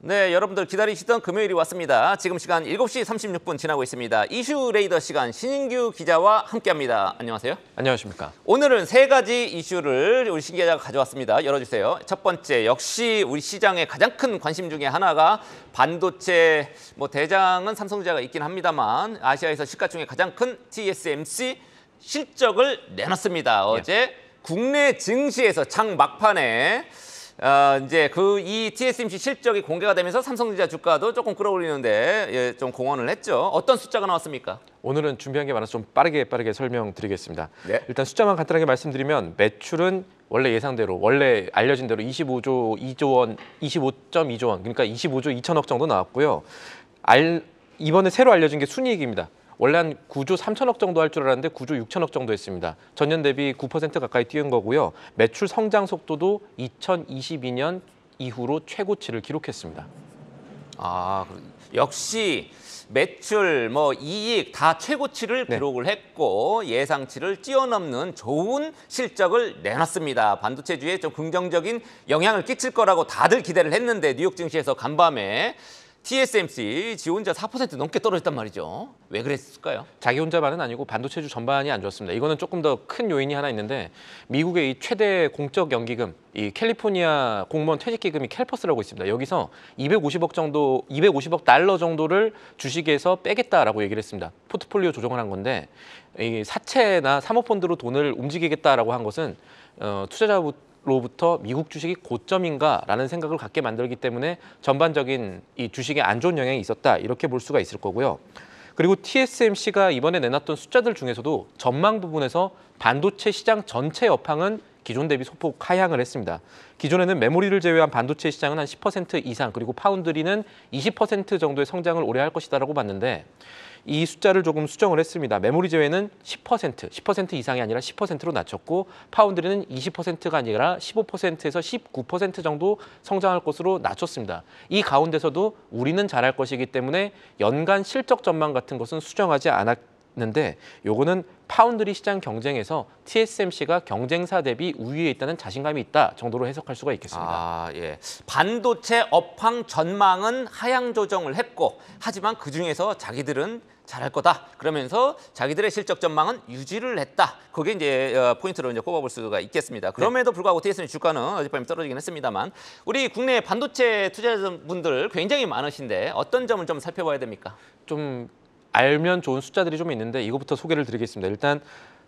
네, 여러분들 기다리시던 금요일이 왔습니다. 지금 시간 7시 36분 지나고 있습니다. 이슈 레이더 시간 신인규 기자와 함께합니다. 안녕하세요. 안녕하십니까. 오늘은 세 가지 이슈를 우리 신 기자가 가져왔습니다. 열어주세요. 첫 번째, 역시 우리 시장의 가장 큰 관심 중에 하나가 반도체, 뭐 대장은 삼성자가 있긴 합니다만 아시아에서 시가 중에 가장 큰 TSMC 실적을 내놨습니다. 어제 예. 국내 증시에서 창 막판에 어, 이제 그 이 TSMC 실적이 공개가 되면서 삼성전자 주가도 조금 끌어올리는데 예, 좀 공헌을 했죠. 어떤 숫자가 나왔습니까? 오늘은 준비한 게 많아서 좀 빠르게 빠르게 설명드리겠습니다. 네. 일단 숫자만 간단하게 말씀드리면 매출은 원래 예상대로 원래 알려진 대로 25조 2조 원, 25.2조 원 그러니까 25조 2천억 정도 나왔고요. 알, 이번에 새로 알려진 게 순이익입니다. 원래 한 9조 3천억 정도 할 줄 알았는데 9조 6천억 정도 했습니다. 전년 대비 9% 가까이 뛰은 거고요. 매출 성장 속도도 2022년 이후로 최고치를 기록했습니다. 아, 역시 매출, 뭐 이익 다 최고치를 네. 기록을 했고 예상치를 뛰어넘는 좋은 실적을 내놨습니다. 반도체주에 좀 긍정적인 영향을 끼칠 거라고 다들 기대를 했는데 뉴욕 증시에서 간밤에 TSMC 지 혼자 4% 넘게 떨어졌단 말이죠. 왜 그랬을까요? 자기 혼자만은 아니고 반도체주 전반이 안 좋았습니다. 이거는 조금 더 큰 요인이 하나 있는데 미국의 이 최대 공적 연기금 이 캘리포니아 공무원 퇴직 기금이 캘퍼스라고 있습니다. 여기서 250억 정도 250억 달러 정도를 주식에서 빼겠다라고 얘기를 했습니다. 포트폴리오 조정을 한 건데 이 사채나 사모펀드로 돈을 움직이겠다라고 한 것은 어, 투자자부 로부터 미국 주식이 고점인가라는 생각을 갖게 만들기 때문에 전반적인 이 주식에 안 좋은 영향이 있었다 이렇게 볼 수가 있을 거고요. 그리고 TSMC가 이번에 내놨던 숫자들 중에서도 전망 부분에서 반도체 시장 전체 여팡은 기존 대비 소폭 하향을 했습니다. 기존에는 메모리를 제외한 반도체 시장은 한10% 이상 그리고 파운드리는 20% 정도의 성장을 올해 할 것이다라고 봤는데 이 숫자를 조금 수정을 했습니다. 메모리 제외는 10%, 10% 이상이 아니라 10%로 낮췄고 파운드리는 20%가 아니라 15%에서 19% 정도 성장할 것으로 낮췄습니다. 이 가운데서도 우리는 잘할 것이기 때문에 연간 실적 전망 같은 것은 수정하지 않았는데 요거는 파운드리 시장 경쟁에서 TSMC가 경쟁사 대비 우위에 있다는 자신감이 있다 정도로 해석할 수가 있겠습니다. 아, 예. 반도체 업황 전망은 하향 조정을 했고 하지만 그중에서 자기들은 잘할 거다. 그러면서 자기들의 실적 전망은 유지를 했다. 그게 이제 어, 포인트로 이제 꼽아볼 수가 있겠습니다. 그럼에도 불구하고 TSMC 주가는 어젯밤에 떨어지긴 했습니다만 우리 국내 반도체 투자자분들 굉장히 많으신데 어떤 점을 좀 살펴봐야 됩니까? 좀 알면 좋은 숫자들이 좀 있는데 이것부터 소개를 드리겠습니다. 일단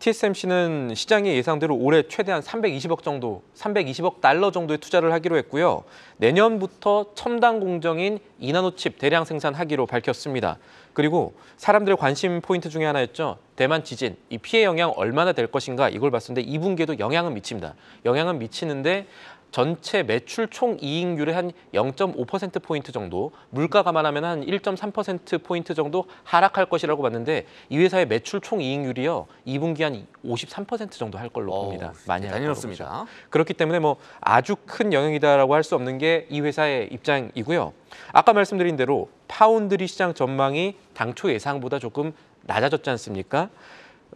TSMC는 시장의 예상대로 올해 최대한 320억 정도, 320억 달러 정도의 투자를 하기로 했고요. 내년부터 첨단 공정인 이나노칩 대량 생산하기로 밝혔습니다. 그리고 사람들의 관심 포인트 중에 하나였죠. 대만 지진, 이 피해 영향 얼마나 될 것인가 이걸 봤었는데 2분기에도 영향은 미칩니다. 영향은 미치는데 전체 매출 총 이익률의 한 0.5%포인트 정도, 물가 감안하면 한 1.3%포인트 정도 하락할 것이라고 봤는데 이 회사의 매출 총 이익률이요. 2분기 한 53% 정도 할 걸로 봅니다. 오, 많이 다녔습니다. 그렇기 때문에 뭐 아주 큰 영향이다라고 할 수 없는 게 이 회사의 입장이고요. 아까 말씀드린 대로 파운드리 시장 전망이 당초 예상보다 조금 낮아졌지 않습니까?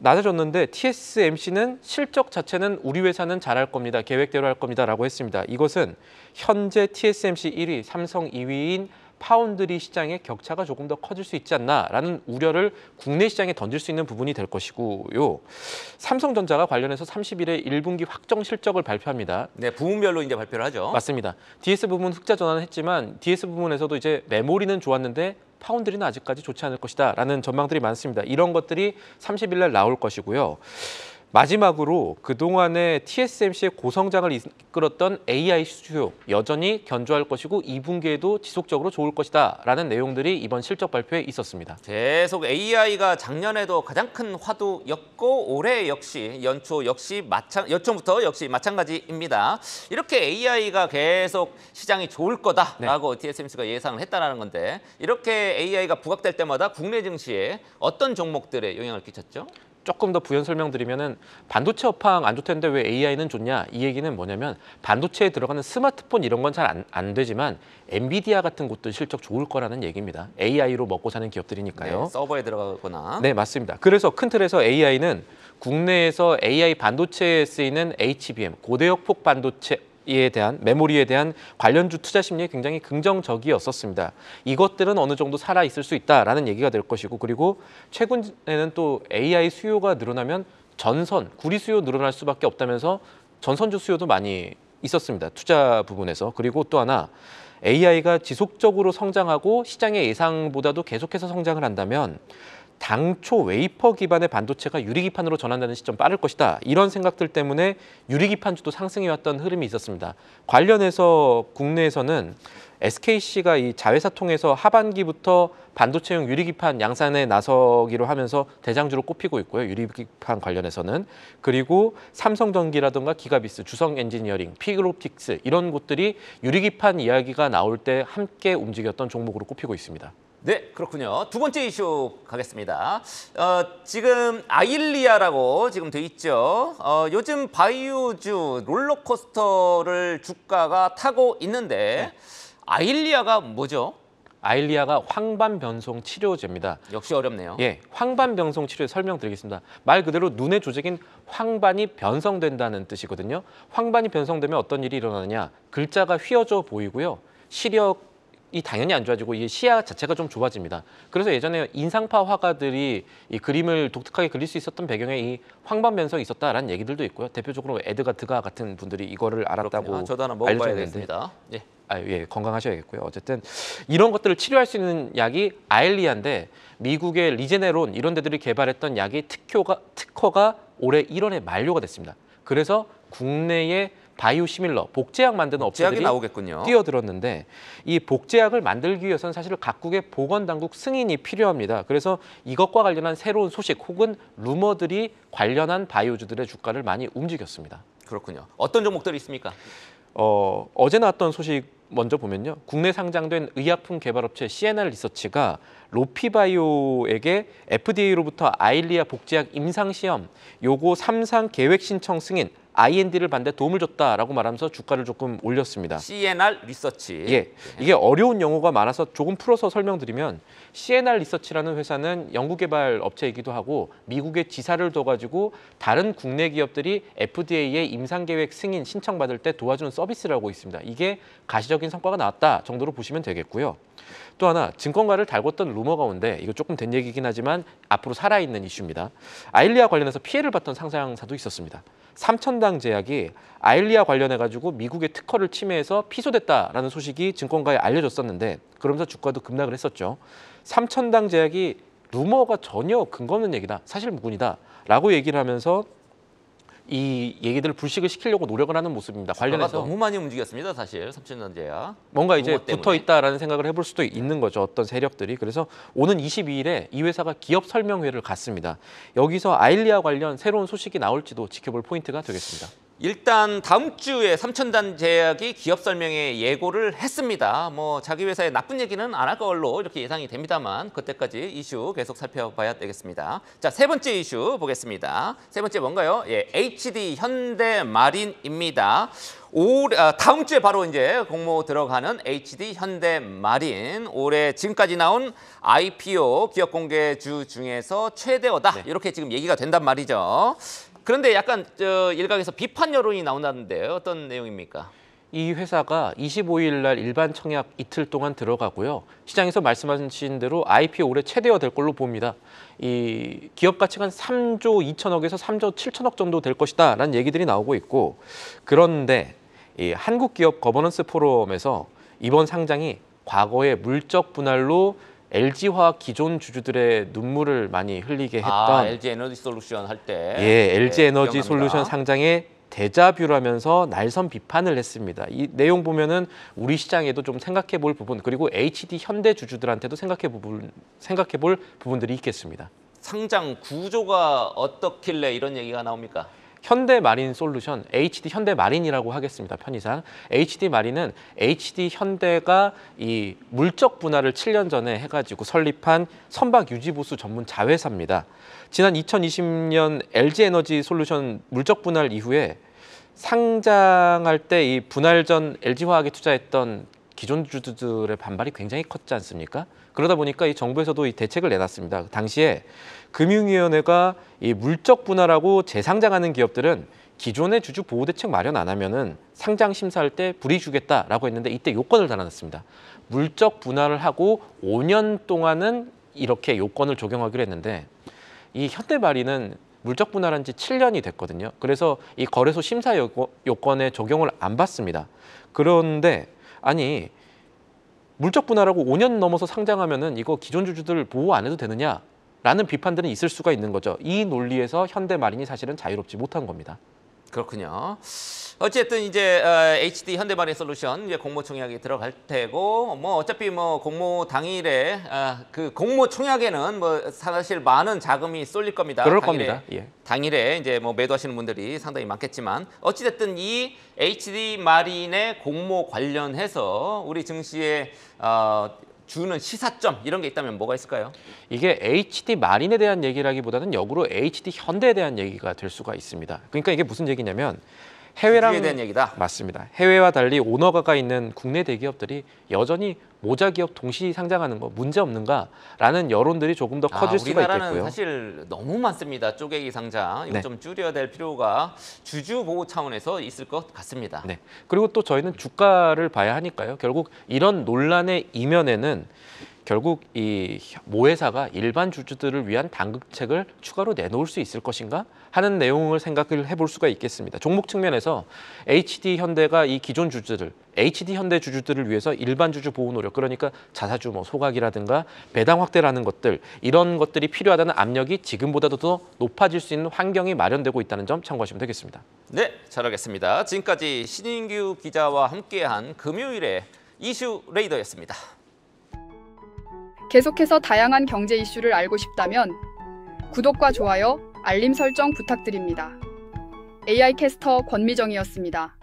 낮아졌는데 TSMC는 실적 자체는 우리 회사는 잘할 겁니다. 계획대로 할 겁니다. 라고 했습니다. 이것은 현재 TSMC 1위, 삼성 2위인 파운드리 시장의 격차가 조금 더 커질 수 있지 않나라는 우려를 국내 시장에 던질 수 있는 부분이 될 것이고요. 삼성전자가 관련해서 30일에 1분기 확정 실적을 발표합니다. 네, 부문별로 이제 발표를 하죠. 맞습니다. DS 부분 흑자 전환을 했지만 DS 부분에서도 이제 메모리는 좋았는데 파운드리는 아직까지 좋지 않을 것이다 라는 전망들이 많습니다. 이런 것들이 30일 날 나올 것이고요. 마지막으로 그동안의 TSMC의 고성장을 이끌었던 AI 수요 여전히 견조할 것이고 2분기에도 지속적으로 좋을 것이다 라는 내용들이 이번 실적 발표에 있었습니다. 계속 AI가 작년에도 가장 큰 화두였고 올해 역시 연초 역시 마찬 여초부터 역시 마찬가지입니다. 이렇게 AI가 계속 시장이 좋을 거다라고 네. TSMC가 예상을 했다는 건데 이렇게 AI가 부각될 때마다 국내 증시에 어떤 종목들에 영향을 끼쳤죠? 조금 더 부연 설명드리면은 반도체 업황 안 좋텐데 왜 AI는 좋냐 이 얘기는 뭐냐면 반도체에 들어가는 스마트폰 이런 건 잘안 안 되지만 엔비디아 같은 곳도 실적 좋을 거라는 얘기입니다. AI로 먹고 사는 기업들이니까요. 네, 서버에 들어가거나. 네 맞습니다. 그래서 큰 틀에서 AI는 국내에서 AI 반도체에 쓰이는 HBM 고대역폭 반도체 이에 대한 메모리에 대한 관련주 투자 심리에 굉장히 긍정적이었었습니다. 이것들은 어느 정도 살아 있을 수 있다라는 얘기가 될 것이고 그리고 최근에는 또 AI 수요가 늘어나면 전선 구리 수요 늘어날 수밖에 없다면서 전선주 수요도 많이 있었습니다. 투자 부분에서 그리고 또 하나 AI가 지속적으로 성장하고 시장의 예상보다도 계속해서 성장을 한다면 당초 웨이퍼 기반의 반도체가 유리기판으로 전환되는 시점 빠를 것이다. 이런 생각들 때문에 유리기판주도 상승해왔던 흐름이 있었습니다. 관련해서 국내에서는 SKC가 이 자회사 통해서 하반기부터 반도체용 유리기판 양산에 나서기로 하면서 대장주로 꼽히고 있고요. 유리기판 관련해서는. 그리고 삼성전기라든가 기가비스, 주성엔지니어링, 피그로틱스 이런 곳들이 유리기판 이야기가 나올 때 함께 움직였던 종목으로 꼽히고 있습니다. 네, 그렇군요. 두 번째 이슈 가겠습니다. 어, 지금 아일리아라고 지금 돼 있죠. 어, 요즘 바이오주 롤러코스터를 주가가 타고 있는데 네. 아일리아가 뭐죠? 아일리아가 황반변성 치료제입니다. 역시 어렵네요. 예, 황반변성 치료제 설명드리겠습니다. 말 그대로 눈의 조직인 황반이 변성된다는 뜻이거든요. 황반이 변성되면 어떤 일이 일어나느냐. 글자가 휘어져 보이고요. 시력 이 당연히 안 좋아지고 이 시야 자체가 좀 좁아집니다. 그래서 예전에 인상파 화가들이 이 그림을 독특하게 그릴 수 있었던 배경에 이 황반면성이 있었다라는 얘기들도 있고요. 대표적으로 에드가드가 같은 분들이 이거를 알았다고 아, 저도 하나 다 예. 아, 예, 건강하셔야겠고요. 어쨌든 이런 것들을 치료할 수 있는 약이 아일리아인데 미국의 리제네론 이런 데들이 개발했던 약이 특효가 특허가 올해 1월에 만료가 됐습니다. 그래서 국내에 바이오 시밀러, 복제약 만드는 업체들이 나오겠군요. 뛰어들었는데 이 복제약을 만들기 위해서는 사실 각국의 보건당국 승인이 필요합니다. 그래서 이것과 관련한 새로운 소식 혹은 루머들이 관련한 바이오주들의 주가를 많이 움직였습니다. 그렇군요. 어떤 종목들이 있습니까? 어, 어제 나왔던 소식 먼저 보면요. 국내 상장된 의약품 개발업체 CNR 리서치가 로피바이오에게 FDA로부터 아일리아 복제약 임상시험 요거 삼상 계획 신청 승인 IND를 반대 도움을 줬다라고 말하면서 주가를 조금 올렸습니다. CNR 리서치. 예. 이게 어려운 용어가 많아서 조금 풀어서 설명드리면 CNR 리서치라는 회사는 연구개발 업체이기도 하고 미국에 지사를 둬가지고 다른 국내 기업들이 FDA의 임상계획 승인 신청받을 때 도와주는 서비스라고 있습니다. 이게 가시적인 성과가 나왔다 정도로 보시면 되겠고요. 또 하나 증권가를 달궜던 루머가 운데 이거 조금 된 얘기긴 하지만 앞으로 살아있는 이슈입니다. 아일리아 관련해서 피해를 봤던 상장사도 있었습니다. 삼천당 제약이 아일리아 관련해가지고 미국의 특허를 침해해서 피소됐다라는 소식이 증권가에 알려졌었는데 그러면서 주가도 급락을 했었죠. 삼천당 제약이 루머가 전혀 근거 없는 얘기다. 사실 무근이다. 라고 얘기를 하면서 이 얘기들을 불식을 시키려고 노력을 하는 모습입니다. 관련해서 너무 많이 움직였습니다, 사실 삼천년제야. 뭔가 이제 붙어 있다라는 생각을 해볼 수도 있는 거죠. 어떤 세력들이 그래서 오는 22일에 이 회사가 기업 설명회를 갖습니다. 여기서 아일리아 관련 새로운 소식이 나올지도 지켜볼 포인트가 되겠습니다. 일단 다음 주에 삼천단 제약이 기업 설명회 예고를 했습니다. 뭐 자기 회사에 나쁜 얘기는 안 할 걸로 이렇게 예상이 됩니다만 그때까지 이슈 계속 살펴봐야 되겠습니다. 자, 세 번째 이슈 보겠습니다. 세 번째 뭔가요? 예, HD 현대 마린입니다. 올 아, 다음 주에 바로 이제 공모 들어가는 HD 현대 마린 올해 지금까지 나온 IPO 기업 공개주 중에서 최대어다. 네. 이렇게 지금 얘기가 된단 말이죠. 그런데 약간 저 일각에서 비판 여론이 나온다는데 어떤 내용입니까? 이 회사가 25일 날 일반 청약 이틀 동안 들어가고요. 시장에서 말씀하신 대로 IPO 올해 최대화 될 걸로 봅니다. 이 기업 가치가 한 3조 2천억에서 3조 7천억 정도 될 것이다 라는 얘기들이 나오고 있고 그런데 이 한국기업 거버넌스 포럼에서 이번 상장이 과거의 물적 분할로 LG화학 기존 주주들의 눈물을 많이 흘리게 아, 했던 아, LG 에너지 솔루션 할 때. 예, LG 네, 에너지 네, 솔루션 상장에 대자뷰라면서 날선 비판을 했습니다. 이 내용 보면은 우리 시장에도 좀 생각해 볼 부분 그리고 HD 현대 주주들한테도 생각해 부분 생각해 볼 부분들이 있겠습니다. 상장 구조가 어떻길래 이런 얘기가 나옵니까? 현대마린 솔루션, HD 현대마린이라고 하겠습니다. 편의상. HD 마린은 HD 현대가 이 물적 분할을 7년 전에 해가지고 설립한 선박 유지보수 전문 자회사입니다. 지난 2020년 LG에너지 솔루션 물적 분할 이후에 상장할 때 이 분할 전 LG화학에 투자했던 기존 주주들의 반발이 굉장히 컸지 않습니까? 그러다 보니까 이 정부에서도 이 대책을 내놨습니다. 그 당시에 금융위원회가 이 물적 분할하고 재상장하는 기업들은 기존의 주주 보호 대책 마련 안 하면은 상장 심사할 때 불이익 주겠다라고 했는데 이때 요건을 달아놨습니다. 물적 분할을 하고 5년 동안은 이렇게 요건을 적용하기로 했는데 이 현대마리는 물적 분할한 지 7년이 됐거든요. 그래서 이 거래소 심사 요건에 적용을 안 받습니다. 그런데 아니 물적 분할하고 5년 넘어서 상장하면은 이거 기존 주주들 보호 안 해도 되느냐라는 비판들은 있을 수가 있는 거죠. 이 논리에서 현대 마린이 사실은 자유롭지 못한 겁니다. 그렇군요. 어쨌든 이제 어, HD 현대발의 솔루션 이제 공모 총약이 들어갈 테고 뭐 어차피 뭐 공모 당일에 아, 그 공모 총약에는 뭐 사실 많은 자금이 쏠릴 겁니다. 그럴 당일에, 겁니다. 예. 당일에 이제 뭐 매도하시는 분들이 상당히 많겠지만 어찌 됐든 이 HD 마린의 공모 관련해서 우리 증시에어 주는 시사점 이런 게 있다면 뭐가 있을까요? 이게 HD 마린에 대한 얘기라기보다는 역으로 HD 현대에 대한 얘기가 될 수가 있습니다. 그러니까 이게 무슨 얘기냐면 해외랑 그 대한 얘기다. 맞습니다. 해외와 달리 오너가가 있는 국내 대기업들이 여전히 모자 기업 동시 상장하는 거 문제 없는가라는 여론들이 조금 더 아, 커질 아, 수가 있겠고요. 사실 너무 많습니다. 쪼개기 상장 이거 네. 좀 줄여야 될 필요가 주주 보호 차원에서 있을 것 같습니다. 네. 그리고 또 저희는 주가를 봐야 하니까요. 결국 이런 논란의 이면에는 결국 이 모회사가 일반 주주들을 위한 당극책을 추가로 내놓을 수 있을 것인가 하는 내용을 생각을 해볼 수가 있겠습니다. 종목 측면에서 HD 현대가 이 기존 주주들, HD 현대 주주들을 위해서 일반 주주 보호 노력, 그러니까 자사주 뭐 소각이라든가 배당 확대라는 것들 이런 것들이 필요하다는 압력이 지금보다도 더 높아질 수 있는 환경이 마련되고 있다는 점 참고하시면 되겠습니다. 네, 잘 알겠습니다. 지금까지 신인규 기자와 함께한 금요일의 이슈 레이더였습니다. 계속해서 다양한 경제 이슈를 알고 싶다면 구독과 좋아요, 알림 설정 부탁드립니다. AI 캐스터 권미정이었습니다.